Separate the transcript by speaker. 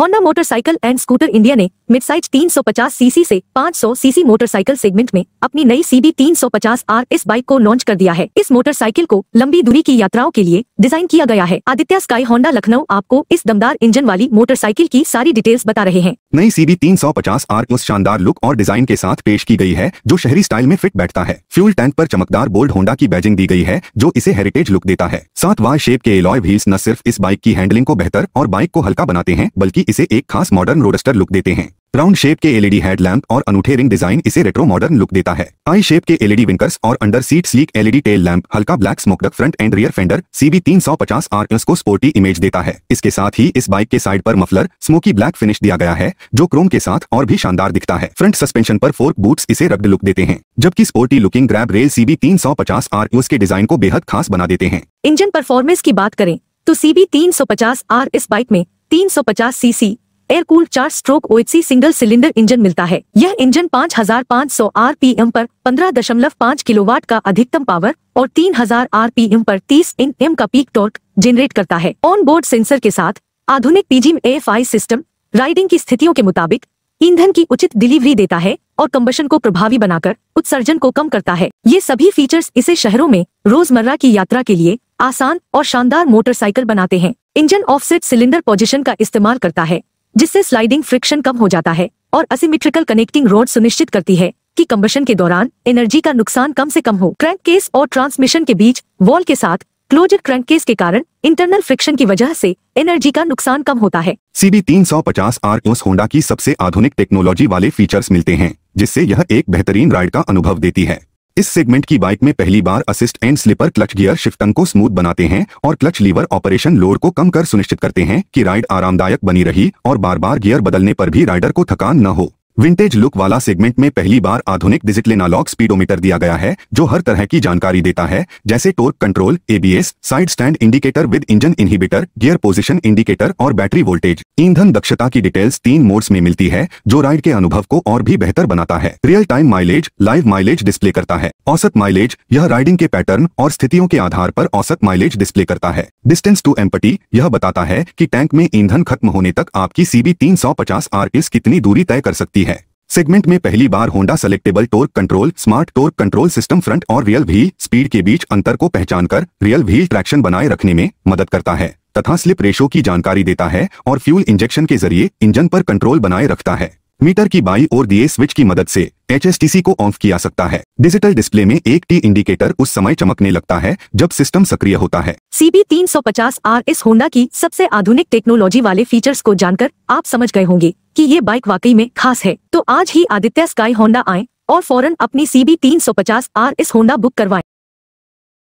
Speaker 1: Honda motorcycle and scooter India ने C 350 CC से 500 CC motorcycle segment में अपनी नई सीबी 350 आर इस बाइक को लॉन्च कर दिया है इस मोटरसाइकिल को लंबी दूरी की यात्राओं के लिए डिजाइन किया गया है आदित्य स्काई होंडा लखनऊ आपको इस दमदार इंजन वाली मोटरसाइकिल की सारी डिटेल्स बता रहे हैं
Speaker 2: नई सीबी पचास आर उस शानदार लुक और डिजाइन के साथ पेश की गई है जो शहरी स्टाइल में फिट बैठता है फ्यूल टैंक आरोप चमकदार बोल्ड होंडा की बैजिंग दी गई है जो इसे हेरिटेज लुक देता है सात वार शेप के एलॉय व्हील्स न सिर्फ इस बाइक की हैंडलिंग को बेहतर और बाइक को हल्का बनाते हैं बल्कि इसे एक खास मॉडर्न रोडस्टर लुक देते हैं राउंड शेप के एलईडी हेडलैम्प और अनूठे रिंग डिजाइन इसे रेट्रो मॉडर्न लुक देता है आई शेप के एलईडी विंकर्स और under seat sleek LED tail lamp हल्का black smoke front and rear fender CB 350 RS को स्पोर्टी इमेज देता है इसके साथ ही इस बाइक के साइड पर मफलर स्मोकी ब्लैक फिनिश दिया गया है जो क्रोम के साथ और भी शानदार दिखता है फ्रंट सस्पेंशन पर फोर्क बूट इसे रब्ड लुक देते हैं जबकि sporty looking grab rail CB 350 RS के डिजाइन को बेहद खास बना देते
Speaker 1: हैं इंजन परफॉर्मेंस की बात करें तो सीबी पचास आर इस बाइक में 350 सीसी एयर कूल चार stroke OHC single cylinder engine मिलता है यह इंजन 5500 आरपीएम पर 15.5 किलोवाट का अधिकतम पावर और 3000 आरपीएम पर 30 एम का पीक टॉर्क जनरेट करता है ऑन बोर्ड सेंसर के साथ आधुनिक पीजीम एफ सिस्टम राइडिंग की स्थितियों के मुताबिक ईंधन की उचित डिलीवरी देता है और कम्बशन को प्रभावी बनाकर उत्सर्जन को कम करता है ये सभी फीचर्स इसे शहरों में रोजमर्रा की यात्रा के लिए आसान और शानदार मोटरसाइकिल बनाते हैं इंजन ऑफसेट सिलेंडर पोजीशन का इस्तेमाल करता है जिससे स्लाइडिंग फ्रिक्शन कम हो जाता है और असिमेट्रिकल कनेक्टिंग रोड सुनिश्चित करती है कि कम्बशन के दौरान एनर्जी का नुकसान कम से कम हो क्रैंक केस और ट्रांसमिशन के बीच वॉल के साथ क्लोजर क्रैंक केस के कारण इंटरनल फ्रिक्शन की वजह से एनर्जी का नुकसान कम होता है सी बी
Speaker 2: तीन सौ पचास आर ओस होंडा की सबसे आधुनिक टेक्नोलॉजी वाले फीचर्स मिलते हैं जिससे यह एक बेहतरीन राइड का अनुभव देती है इस सेगमेंट की बाइक में पहली बार assist and slipper clutch gear shifting को स्मूथ बनाते हैं और क्लच लीवर ऑपरेशन लोड को कम कर सुनिश्चित करते हैं कि राइड आरामदायक बनी रही और बार बार गियर बदलने पर भी राइडर को थकान न हो विंटेज लुक वाला सेगमेंट में पहली बार आधुनिक डिजिटल एनालॉग स्पीडोमीटर दिया गया है जो हर तरह की जानकारी देता है जैसे torque control ABS side stand indicator with engine inhibitor gear position indicator और बैटरी वोल्टेज ईंधन दक्षता की डिटेल्स तीन मोड्स में मिलती है जो राइड के अनुभव को और भी बेहतर बनाता है real time mileage live mileage display करता है औसत माइलेज यह राइडिंग के पैटर्न और स्थितियों के आधार पर औसत माइलेज डिस्प्ले करता है डिस्टेंस टू एम्पटी यह बताता है की टैंक में ईंधन खत्म होने तक आपकी सीबी तीन सौ कितनी दूरी तय कर सकती है सेगमेंट में पहली बार Honda selectable torque control smart torque control system front और रियल व्हील स्पीड के बीच अंतर को पहचान कर रियल व्हील ट्रैक्शन बनाए रखने में मदद करता है तथा स्लिप रेशो की जानकारी देता है और फ्यूल इंजेक्शन के जरिए इंजन पर कंट्रोल बनाए रखता है मीटर की बाई और दिए स्विच की मदद से एचएसटीसी को ऑफ किया सकता है डिजिटल डिस्प्ले में एक टी इंडिकेटर उस समय चमकने लगता है जब सिस्टम सक्रिय होता है
Speaker 1: सीबी 350 आर इस होंडा की सबसे आधुनिक टेक्नोलॉजी वाले फीचर्स को जानकर आप समझ गए होंगे कि ये बाइक वाकई में खास है तो आज ही आदित्य स्काई होंडा आए और फौरन अपनी सीबी पचास आर इस होंडा बुक करवाए